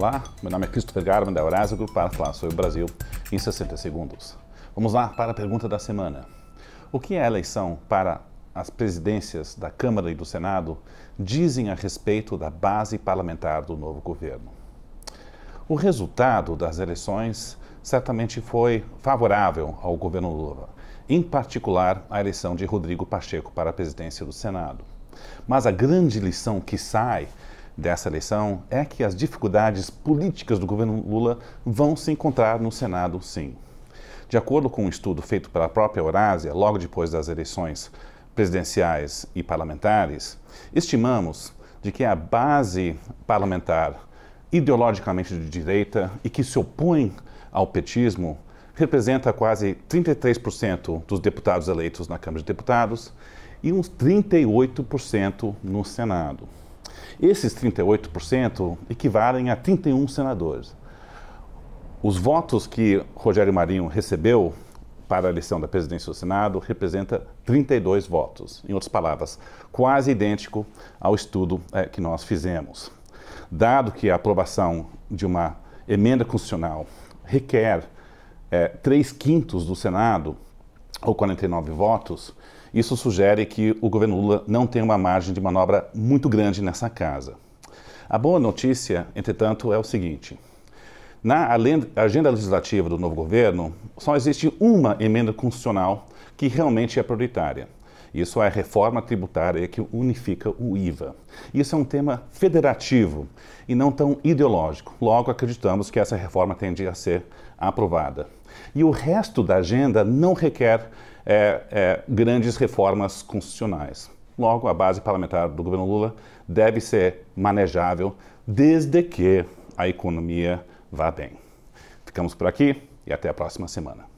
Olá, meu nome é Christopher Garman da Eurasa Grupo para falar sobre o Brasil em 60 segundos. Vamos lá para a pergunta da semana. O que é a eleição para as presidências da Câmara e do Senado dizem a respeito da base parlamentar do novo governo? O resultado das eleições certamente foi favorável ao governo Lula, em particular a eleição de Rodrigo Pacheco para a presidência do Senado. Mas a grande lição que sai dessa eleição é que as dificuldades políticas do governo Lula vão se encontrar no Senado, sim. De acordo com um estudo feito pela própria Eurásia, logo depois das eleições presidenciais e parlamentares, estimamos de que a base parlamentar ideologicamente de direita e que se opõe ao petismo representa quase 33% dos deputados eleitos na Câmara de Deputados e uns 38% no Senado. Esses 38% equivalem a 31 senadores. Os votos que Rogério Marinho recebeu para a eleição da presidência do Senado representa 32 votos. Em outras palavras, quase idêntico ao estudo é, que nós fizemos. Dado que a aprovação de uma emenda constitucional requer é, eh, 3 quintos do Senado, ou 49 votos, isso sugere que o governo Lula não tem uma margem de manobra muito grande nessa casa. A boa notícia, entretanto, é o seguinte: na agenda legislativa do novo governo, só existe uma emenda constitucional que realmente é prioritária isso é a reforma tributária que unifica o IVA. Isso é um tema federativo e não tão ideológico. Logo, acreditamos que essa reforma tende a ser aprovada. E o resto da agenda não requer é, é, grandes reformas constitucionais. Logo, a base parlamentar do governo Lula deve ser manejável desde que a economia vá bem. Ficamos por aqui e até a próxima semana.